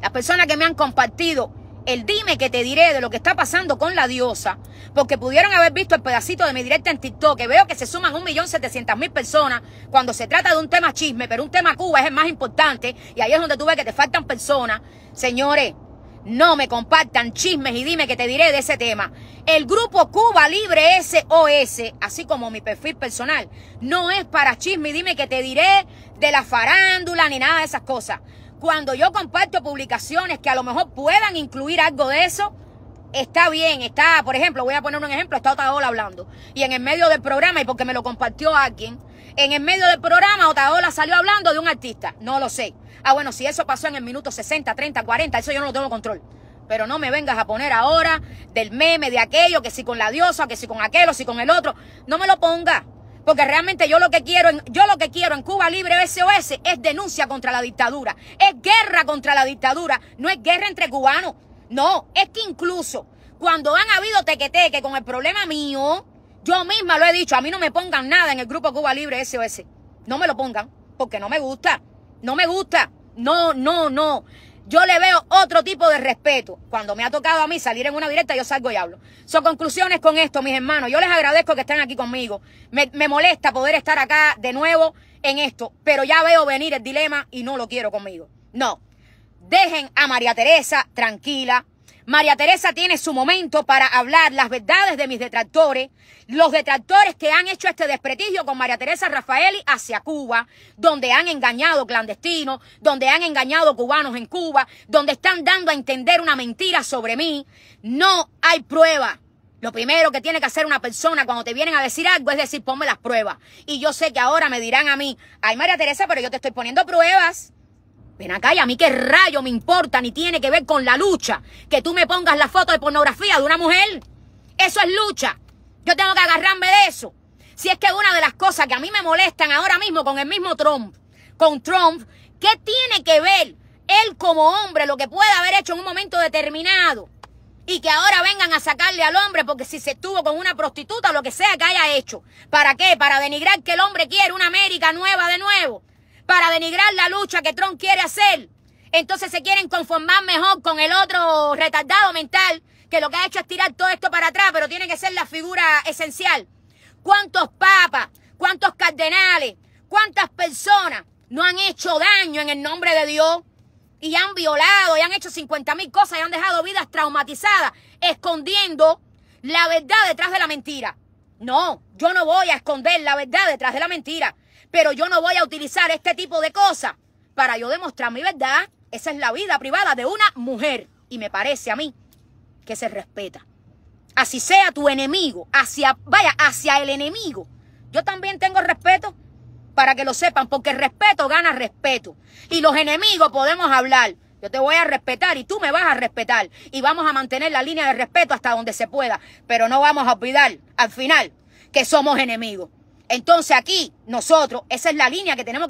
las personas que me han compartido el dime que te diré de lo que está pasando con la diosa, porque pudieron haber visto el pedacito de mi directa en TikTok, que veo que se suman 1.700.000 personas cuando se trata de un tema chisme, pero un tema Cuba es el más importante, y ahí es donde tú ves que te faltan personas. Señores, no me compartan chismes y dime que te diré de ese tema. El grupo Cuba Libre SOS, así como mi perfil personal, no es para chismes y dime que te diré de la farándula ni nada de esas cosas. Cuando yo comparto publicaciones que a lo mejor puedan incluir algo de eso, está bien, está, por ejemplo, voy a poner un ejemplo, está hora hablando. Y en el medio del programa, y porque me lo compartió alguien, en el medio del programa Otaola salió hablando de un artista. No lo sé. Ah, bueno, si eso pasó en el minuto 60, 30, 40, eso yo no lo tengo control. Pero no me vengas a poner ahora del meme, de aquello, que si con la diosa, que si con aquel o si con el otro. No me lo ponga. Porque realmente yo lo que quiero en, yo lo que quiero en Cuba Libre SOS es denuncia contra la dictadura. Es guerra contra la dictadura. No es guerra entre cubanos. No, es que incluso cuando han habido que con el problema mío, yo misma lo he dicho, a mí no me pongan nada en el grupo Cuba Libre SOS. No me lo pongan, porque no me gusta. No me gusta. No, no, no. Yo le veo otro tipo de respeto. Cuando me ha tocado a mí salir en una directa, yo salgo y hablo. Son conclusiones con esto, mis hermanos. Yo les agradezco que estén aquí conmigo. Me, molesta poder estar acá de nuevo en esto, pero ya veo venir el dilema y no lo quiero conmigo. No. Dejen a María Teresa tranquila. María Teresa tiene su momento para hablar las verdades de mis detractores, los detractores que han hecho este desprestigio con María Teresa Rafaeli hacia Cuba, donde han engañado clandestinos, donde han engañado cubanos en Cuba, donde están dando a entender una mentira sobre mí. No hay prueba. Lo primero que tiene que hacer una persona cuando te vienen a decir algo es decir, ponme las pruebas. Y yo sé que ahora me dirán a mí, ay María Teresa, pero yo te estoy poniendo pruebas. Ven acá y a mí qué rayo me importa ni tiene que ver con la lucha. Que tú me pongas la foto de pornografía de una mujer. Eso es lucha. Yo tengo que agarrarme de eso. Si es que una de las cosas que a mí me molestan ahora mismo con el mismo Trump, con Trump, ¿qué tiene que ver él como hombre lo que puede haber hecho en un momento determinado? Y que ahora vengan a sacarle al hombre porque si se estuvo con una prostituta o lo que sea que haya hecho. ¿Para qué? Para denigrar que el hombre quiere una América nueva de nuevo para denigrar la lucha que Trump quiere hacer, entonces se quieren conformar mejor con el otro retardado mental que lo que ha hecho es tirar todo esto para atrás, pero tiene que ser la figura esencial. ¿Cuántos papas, cuántos cardenales, cuántas personas no han hecho daño en el nombre de Dios? Y han violado, y han hecho 50 mil cosas, y han dejado vidas traumatizadas, escondiendo la verdad detrás de la mentira. No, yo no voy a esconder la verdad detrás de la mentira. Pero yo no voy a utilizar este tipo de cosas para yo demostrar mi verdad. Esa es la vida privada de una mujer. Y me parece a mí que se respeta. Así sea tu enemigo, hacia, vaya, hacia el enemigo. Yo también tengo respeto para que lo sepan, porque respeto gana respeto. Y los enemigos podemos hablar. Yo te voy a respetar y tú me vas a respetar. Y vamos a mantener la línea de respeto hasta donde se pueda. Pero no vamos a olvidar al final que somos enemigos. Entonces aquí nosotros, esa es la línea que tenemos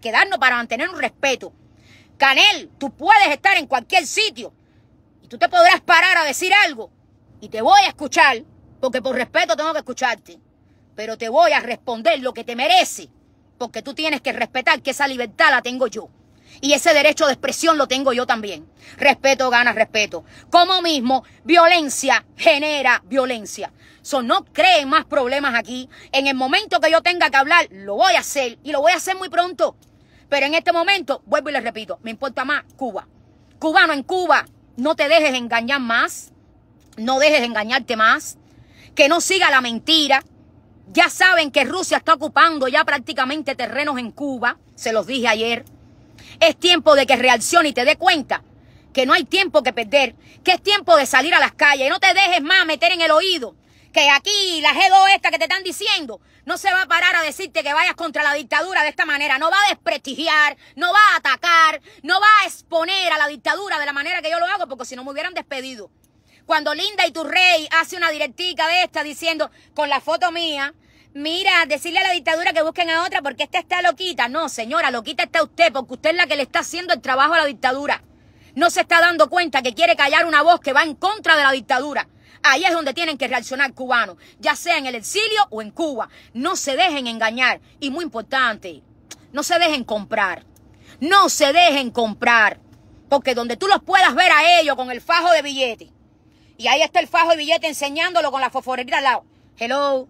que, darnos para mantener un respeto. Canel, tú puedes estar en cualquier sitio y tú te podrás parar a decir algo y te voy a escuchar porque por respeto tengo que escucharte. Pero te voy a responder lo que te merece porque tú tienes que respetar que esa libertad la tengo yo. Y ese derecho de expresión lo tengo yo también. Respeto gana respeto. Como mismo, violencia genera violencia no creen más problemas aquí. En el momento que yo tenga que hablar, lo voy a hacer y lo voy a hacer muy pronto. Pero en este momento, vuelvo y les repito, me importa más Cuba. Cubano en Cuba, no te dejes engañar más. No dejes engañarte más. Que no siga la mentira. Ya saben que Rusia está ocupando ya prácticamente terrenos en Cuba. Se los dije ayer. Es tiempo de que reaccione y te dé cuenta que no hay tiempo que perder, que es tiempo de salir a las calles. Y No te dejes más meter en el oído aquí la G2 esta que te están diciendo no se va a parar a decirte que vayas contra la dictadura de esta manera. No va a desprestigiar, no va a atacar, no va a exponer a la dictadura de la manera que yo lo hago, porque si no me hubieran despedido. Cuando Linda y tu rey hace una directica de esta diciendo con la foto mía, mira, decirle a la dictadura que busquen a otra porque esta está loquita. No, señora, loquita está usted, porque usted es la que le está haciendo el trabajo a la dictadura. No se está dando cuenta que quiere callar una voz que va en contra de la dictadura. Ahí es donde tienen que reaccionar cubanos, ya sea en el exilio o en Cuba. No se dejen engañar. Y muy importante, no se dejen comprar. No se dejen comprar. Porque donde tú los puedas ver a ellos con el fajo de billete. Y ahí está el fajo de billete enseñándolo con la foforerita al lado. Hello.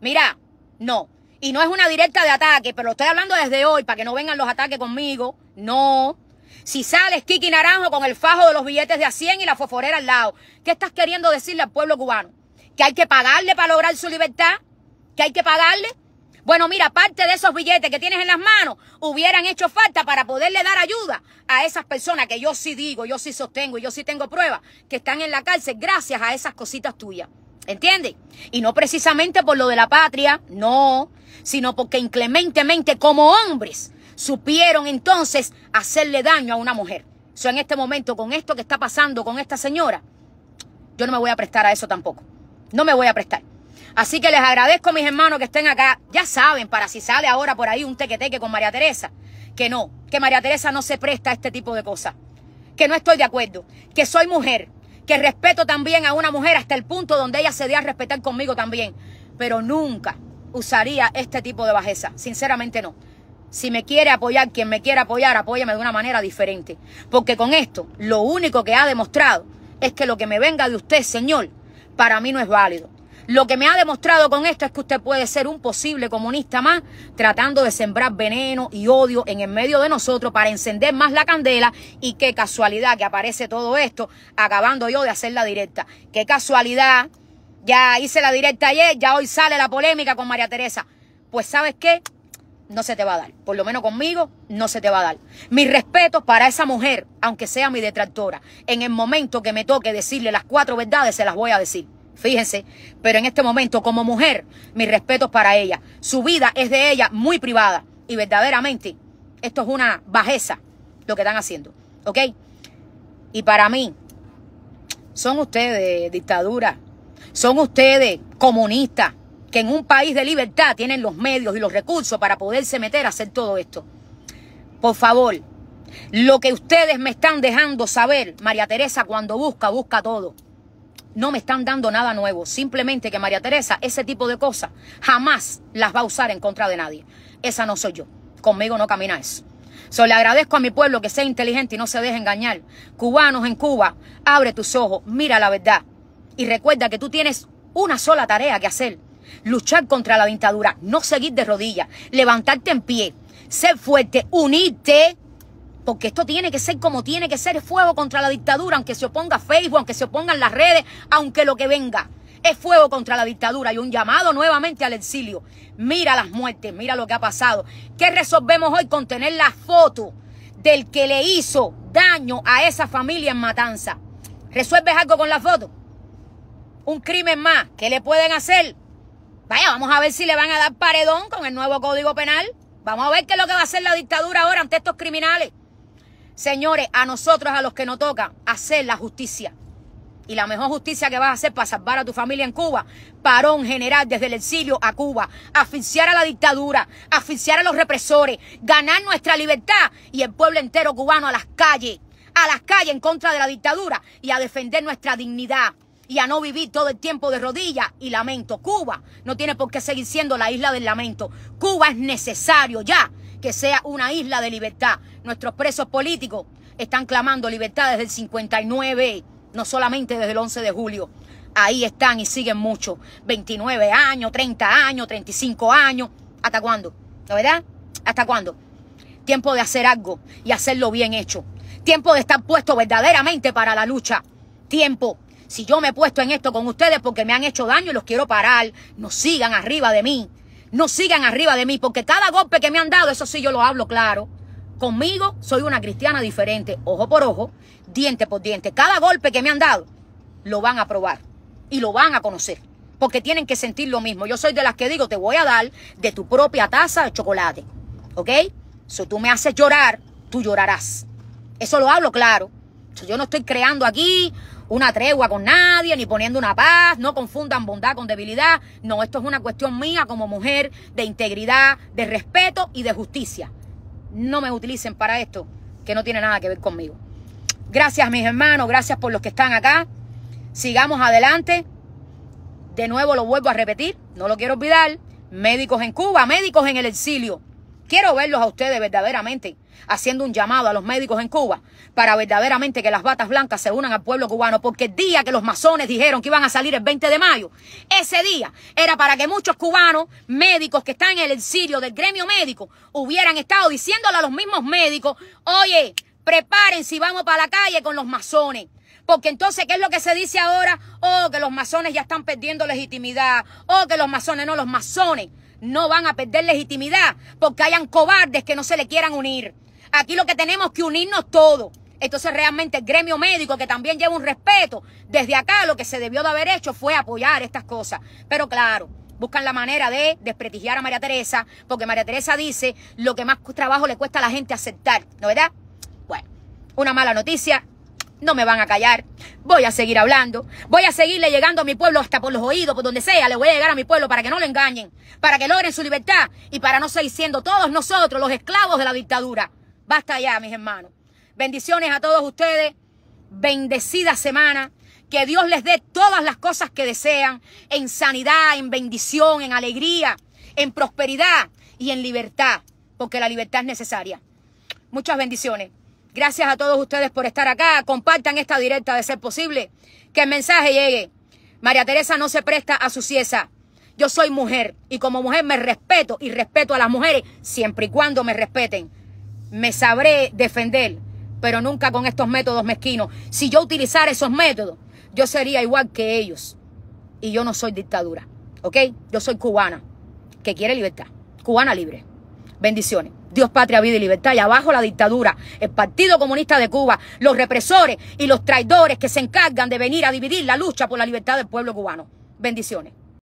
Mira, no. Y no es una directa de ataque, pero lo estoy hablando desde hoy para que no vengan los ataques conmigo. No. Si sales Kiki Naranjo con el fajo de los billetes de a 100 y la foforera al lado, ¿qué estás queriendo decirle al pueblo cubano? ¿Que hay que pagarle para lograr su libertad? ¿Que hay que pagarle? Bueno, mira, parte de esos billetes que tienes en las manos hubieran hecho falta para poderle dar ayuda a esas personas que yo sí digo, yo sí sostengo, yo sí tengo pruebas, que están en la cárcel gracias a esas cositas tuyas. ¿Entiendes? Y no precisamente por lo de la patria, no, sino porque inclementemente como hombres supieron entonces hacerle daño a una mujer. O sea, en este momento, con esto que está pasando con esta señora, yo no me voy a prestar a eso tampoco. No me voy a prestar. Así que les agradezco a mis hermanos que estén acá. Ya saben, para si sale ahora por ahí un teque con María Teresa, que no, que María Teresa no se presta a este tipo de cosas. Que no estoy de acuerdo, que soy mujer, que respeto también a una mujer hasta el punto donde ella se dé a respetar conmigo también. Pero nunca usaría este tipo de bajeza. Sinceramente no. Si me quiere apoyar, quien me quiera apoyar, apóyame de una manera diferente. Porque con esto, lo único que ha demostrado es que lo que me venga de usted, Señor, para mí no es válido. Lo que me ha demostrado con esto es que usted puede ser un posible comunista más, tratando de sembrar veneno y odio en el medio de nosotros para encender más la candela. Y qué casualidad que aparece todo esto, acabando yo de hacer la directa. Qué casualidad, ya hice la directa ayer, ya hoy sale la polémica con María Teresa. Pues sabes qué, no se te va a dar. Por lo menos conmigo, no se te va a dar. Mis respetos para esa mujer, aunque sea mi detractora. En el momento que me toque decirle las cuatro verdades, se las voy a decir. Fíjense, pero en este momento, como mujer, mis respetos para ella. Su vida es de ella muy privada. Y verdaderamente, esto es una bajeza lo que están haciendo. ¿Ok? Y para mí, son ustedes dictadura. Son ustedes comunistas que en un país de libertad tienen los medios y los recursos para poderse meter a hacer todo esto. Por favor, lo que ustedes me están dejando saber, María Teresa cuando busca, busca todo. No me están dando nada nuevo, simplemente que María Teresa ese tipo de cosas jamás las va a usar en contra de nadie. Esa no soy yo, conmigo no camina eso. le agradezco a mi pueblo que sea inteligente y no se deje engañar. Cubanos en Cuba, abre tus ojos, mira la verdad y recuerda que tú tienes una sola tarea que hacer luchar contra la dictadura, no seguir de rodillas, levantarte en pie, ser fuerte, unirte. Porque esto tiene que ser como tiene que ser fuego contra la dictadura, aunque se oponga Facebook, aunque se opongan las redes, aunque lo que venga. Es fuego contra la dictadura y un llamado nuevamente al exilio. Mira las muertes, mira lo que ha pasado. ¿Qué resolvemos hoy con tener la foto del que le hizo daño a esa familia en Matanza? ¿Resuelves algo con la foto? Un crimen más. que le pueden hacer? Vaya, vamos a ver si le van a dar paredón con el nuevo Código Penal. Vamos a ver qué es lo que va a hacer la dictadura ahora ante estos criminales. Señores, a nosotros, a los que nos toca, hacer la justicia. Y la mejor justicia que vas a hacer para salvar a tu familia en Cuba, parón general desde el exilio a Cuba, asfixiar a la dictadura, asfixiar a los represores, ganar nuestra libertad y el pueblo entero cubano a las calles, a las calles en contra de la dictadura y a defender nuestra dignidad y a no vivir todo el tiempo de rodillas y lamento. Cuba no tiene por qué seguir siendo la isla del lamento. Cuba es necesario ya que sea una isla de libertad. Nuestros presos políticos están clamando libertad desde el 59, no solamente desde el 11 de julio. Ahí están y siguen mucho. 29 años, 30 años, 35 años. ¿Hasta cuándo? ¿La verdad? ¿Hasta cuándo? Tiempo de hacer algo y hacerlo bien hecho. Tiempo de estar puesto verdaderamente para la lucha. Tiempo si yo me he puesto en esto con ustedes porque me han hecho daño y los quiero parar, no sigan arriba de mí. No sigan arriba de mí, porque cada golpe que me han dado, eso sí yo lo hablo claro. Conmigo soy una cristiana diferente, ojo por ojo, diente por diente. Cada golpe que me han dado, lo van a probar y lo van a conocer, porque tienen que sentir lo mismo. Yo soy de las que digo, te voy a dar de tu propia taza de chocolate, ¿ok? Si tú me haces llorar, tú llorarás. Eso lo hablo claro. yo no estoy creando aquí una tregua con nadie, ni poniendo una paz, no confundan bondad con debilidad. No, esto es una cuestión mía como mujer de integridad, de respeto y de justicia. No me utilicen para esto, que no tiene nada que ver conmigo. Gracias mis hermanos, gracias por los que están acá. Sigamos adelante. De nuevo lo vuelvo a repetir, no lo quiero olvidar. Médicos en Cuba, médicos en el exilio. Quiero verlos a ustedes verdaderamente haciendo un llamado a los médicos en Cuba para verdaderamente que las batas blancas se unan al pueblo cubano, porque el día que los masones dijeron que iban a salir el 20 de mayo, ese día era para que muchos cubanos, médicos que están en el exilio del gremio médico, hubieran estado diciéndole a los mismos médicos, oye, prepárense y vamos para la calle con los masones. Porque entonces, ¿qué es lo que se dice ahora? Oh, que los masones ya están perdiendo legitimidad. Oh, que los masones, no, los masones no van a perder legitimidad porque hayan cobardes que no se le quieran unir. Aquí lo que tenemos que unirnos todos. Entonces realmente el gremio médico que también lleva un respeto, desde acá lo que se debió de haber hecho fue apoyar estas cosas. Pero claro, buscan la manera de desprestigiar a María Teresa, porque María Teresa dice lo que más trabajo le cuesta a la gente aceptar, ¿no verdad? Bueno, una mala noticia, no me van a callar. Voy a seguir hablando. Voy a seguirle llegando a mi pueblo hasta por los oídos, por donde sea. Le voy a llegar a mi pueblo para que no lo engañen, para que logren su libertad y para no seguir siendo todos nosotros los esclavos de la dictadura. Basta ya, mis hermanos. Bendiciones a todos ustedes. Bendecida semana. Que Dios les dé todas las cosas que desean en sanidad, en bendición, en alegría, en prosperidad y en libertad, porque la libertad es necesaria. Muchas bendiciones. Gracias a todos ustedes por estar acá. Compartan esta directa de ser posible. Que el mensaje llegue. María Teresa no se presta a su Yo soy mujer y como mujer me respeto y respeto a las mujeres siempre y cuando me respeten. Me sabré defender, pero nunca con estos métodos mezquinos. Si yo utilizara esos métodos, yo sería igual que ellos. Y yo no soy dictadura, ¿ok? Yo soy cubana, que quiere libertad. Cubana libre. Bendiciones. Dios, patria, vida y libertad. Y abajo la dictadura, el Partido Comunista de Cuba, los represores y los traidores que se encargan de venir a dividir la lucha por la libertad del pueblo cubano. Bendiciones.